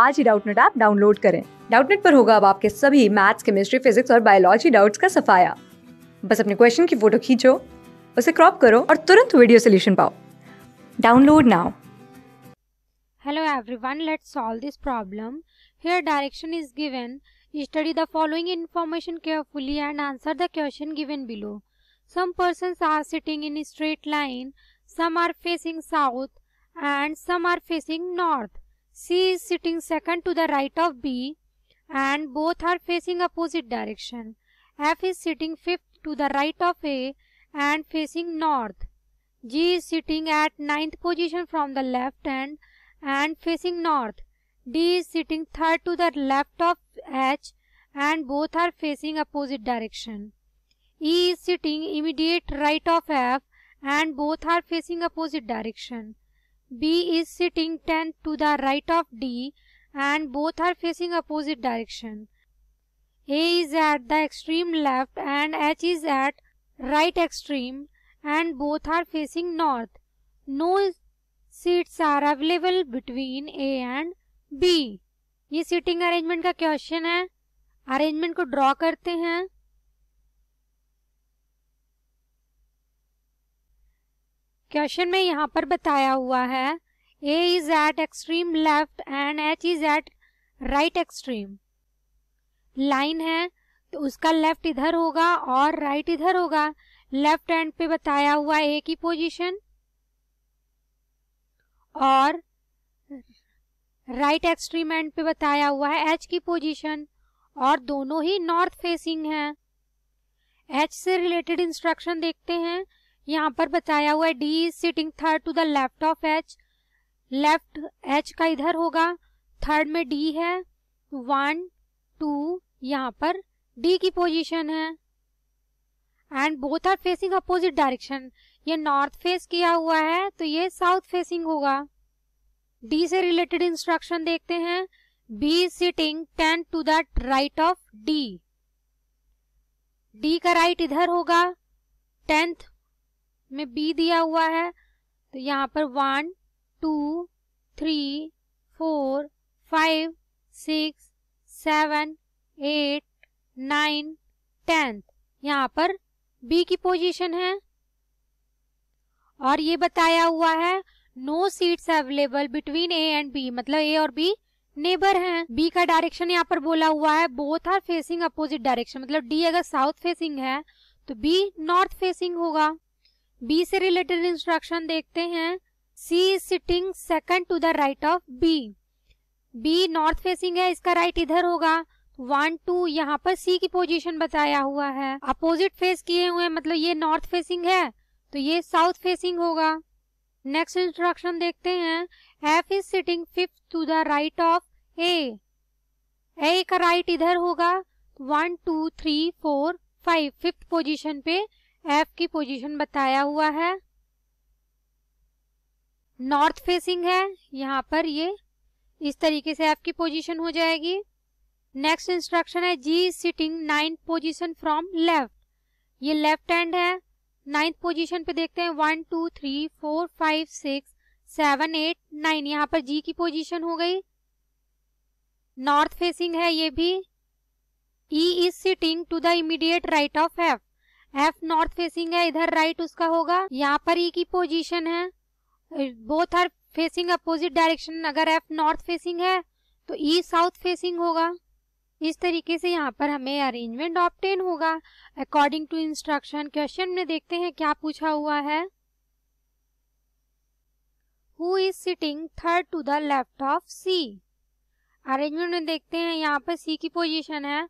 आज ही Doubtnut app download करें डाउटनेट पर होगा अब आपके सभी मैथ्स केमिस्ट्री फिजिक्स और बायोलॉजी डाउट्स का सफाया बस अपने क्वेश्चन की फोटो खींचो उसे क्रॉप करो और तुरंत वीडियो सोल्यूशन पाओ download now hello everyone let solve this problem here direction is given study the following information carefully and answer the question given below some persons are sitting in straight line some are facing south and some are facing north C is sitting second to the right of B and both are facing opposite direction. F is sitting fifth to the right of A and facing north. G is sitting at ninth position from the left end and facing north. D is sitting third to the left of H and both are facing opposite direction. E is sitting immediate right of F and both are facing opposite direction. B is sitting 10 to the right of D and both are facing opposite direction. A is at the extreme left and H is at right extreme and both are facing north. No seats are available between A and B. ये seating arrangement का question है arrangement को draw करते हैं discussion में यहाँ पर बताया हुआ है A is at extreme left and H is at right extreme line है तो उसका लेफ्ट इधर होगा और राइट इधर होगा लेफ्ट एंड पे बताया हुआ ए की पोजीशन और राइट एक्सट्रीम एंड पे बताया हुआ है एच की पोजीशन और दोनों ही नॉर्थ फेसिंग हैं एच से रिलेटेड इंस्ट्रक्शन देखते हैं यहाँ पर बताया हुआ है D is sitting third to the left of H left H का इधर होगा थर्ड में डी है वन टू यहाँ पर डी की पोजीशन है and both are facing opposite direction ये नॉर्थ फेस किया हुआ है तो ये साउथ फेसिंग होगा डी से रिलेटेड इंस्ट्रक्शन देखते हैं B sitting ten to the right of D D का राइट इधर होगा टेंथ में बी दिया हुआ है तो यहाँ पर one two three four five six seven eight nine tenth यहाँ पर बी की पोजीशन है और ये बताया हुआ है no seats available between A and B मतलब ए और बी नेबर हैं बी का डायरेक्शन यहाँ पर बोला हुआ है both are facing opposite direction मतलब डी अगर साउथ फेसिंग है तो बी नॉर्थ फेसिंग होगा बी से रिलेटेड इंस्ट्रक्शन देखते हैं C is sitting second to the right of B B north facing है इसका राइट right इधर होगा वन टू यहाँ पर सी की पोजीशन बताया हुआ है अपोजिट फेस किए हुए हैं मतलब ये नॉर्थ फेसिंग है तो ये साउथ फेसिंग होगा नेक्स्ट इंस्ट्रक्शन देखते हैं F is sitting fifth to the right of A A का राइट right इधर होगा one two three four five fifth position पे एफ की पोजीशन बताया हुआ है नॉर्थ फेसिंग है यहाँ पर ये इस तरीके से एफ की पोजीशन हो जाएगी नेक्स्ट इंस्ट्रक्शन है G is sitting ninth position from left ये लेफ्ट हैंड है नाइन्थ पोजीशन पे देखते हैं one two three four five six seven eight nine यहाँ पर जी की पोजीशन हो गई नॉर्थ फेसिंग है ये भी E is sitting to the immediate right of F F north facing है इधर राइट right उसका होगा यहाँ पर ई e की पोजीशन है both are facing opposite direction अगर एफ नॉर्थ फेसिंग है तो ई साउथ फेसिंग होगा इस तरीके से यहाँ पर हमें अरेंजमेंट ऑप्टेन होगा अकॉर्डिंग टू इंस्ट्रक्शन क्वेश्चन में देखते हैं क्या पूछा हुआ है who is sitting third to the left of C arrangement में देखते हैं यहाँ पर सी की पोजिशन है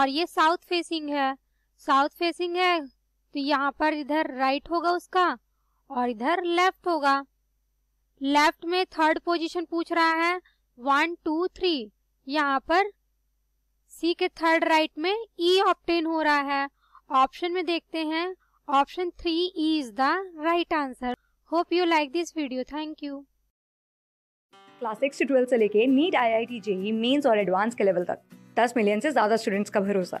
और ये साउथ फेसिंग है साउथ फेसिंग है तो यहाँ पर इधर राइट होगा उसका और इधर लेफ्ट होगा लेफ्ट में थर्ड पोजीशन पूछ रहा है वन टू थ्री यहाँ पर सी के थर्ड राइट में ई e ऑप्टेन हो रहा है ऑप्शन में देखते हैं option three E is the right answer hope you like this video thank you class six से ट्वेल्थ से लेके NEET I I T JEE mains और एडवांस के लेवल तक दस मिलियन से ज्यादा स्टूडेंट्स का भरोसा